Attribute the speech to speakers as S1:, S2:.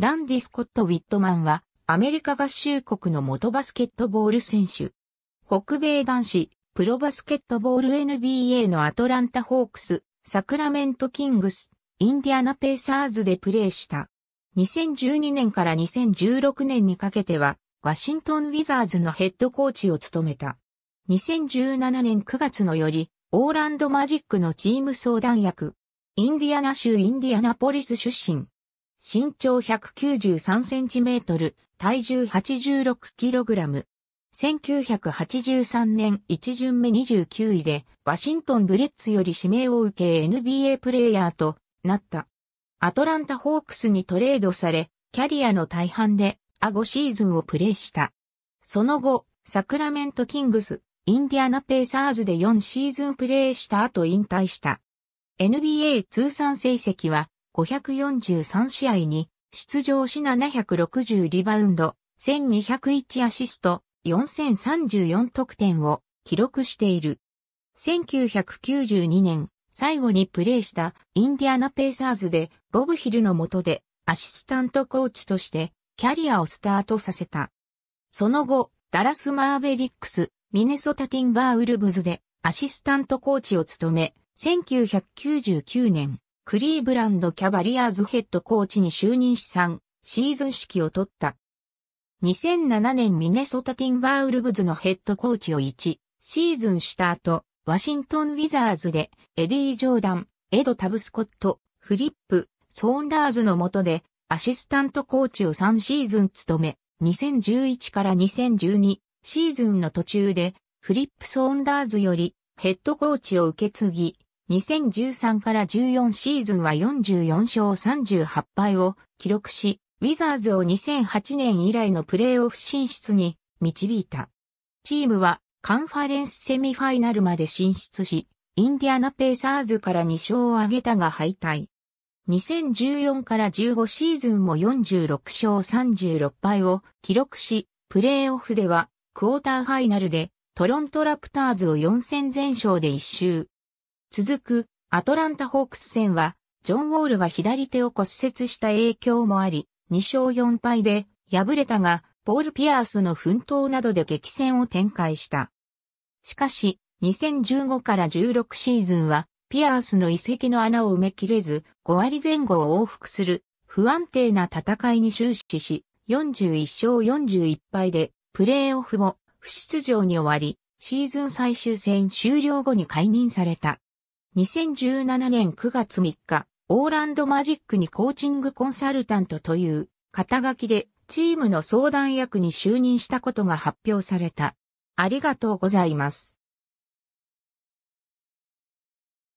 S1: ランディ・スコット・ウィットマンは、アメリカ合衆国の元バスケットボール選手。北米男子、プロバスケットボール NBA のアトランタ・ホークス、サクラメント・キングス、インディアナ・ペーサーズでプレーした。2012年から2016年にかけては、ワシントン・ウィザーズのヘッドコーチを務めた。2017年9月のより、オーランド・マジックのチーム相談役、インディアナ州インディアナポリス出身。身長 193cm、体重 86kg。1983年1巡目29位で、ワシントンブレッツより指名を受け NBA プレイヤーとなった。アトランタホークスにトレードされ、キャリアの大半で、アゴシーズンをプレーした。その後、サクラメントキングス、インディアナペーサーズで4シーズンプレーした後引退した。NBA 通算成績は543試合に出場し760リバウンド、1201アシスト、4034得点を記録している。1992年、最後にプレーしたインディアナペーサーズでボブヒルの下でアシスタントコーチとしてキャリアをスタートさせた。その後、ダラス・マーベリックス、ミネソタ・ティンバーウルブズでアシスタントコーチを務め、1999年クリーブランドキャバリアーズヘッドコーチに就任し3シーズン指揮を取った。2007年ミネソタティンバーウルブズのヘッドコーチを1シーズンした後、ワシントンウィザーズでエディ・ジョーダン、エド・タブスコット、フリップ、ソーンダーズの下でアシスタントコーチを3シーズン務め、2011から2012シーズンの途中でフリップ・ソーンダーズよりヘッドコーチを受け継ぎ、2013から14シーズンは44勝38敗を記録し、ウィザーズを2008年以来のプレーオフ進出に導いた。チームはカンファレンスセミファイナルまで進出し、インディアナペーサーズから2勝を挙げたが敗退。2014から15シーズンも46勝36敗を記録し、プレーオフではクォーターファイナルでトロントラプターズを4戦全勝で1周、続くアトランタホークス戦は、ジョン・ウォールが左手を骨折した影響もあり、2勝4敗で敗れたが、ポール・ピアースの奮闘などで激戦を展開した。しかし、2015から16シーズンは、ピアースの遺跡の穴を埋めきれず、5割前後を往復する不安定な戦いに終始し、41勝41敗で、プレーオフも不出場に終わり、シーズン最終戦終了後に解任された。2017年9月3日、オーランドマジックにコーチングコンサルタントという肩書きでチームの相談役に就任したことが発表された。ありがとうございます。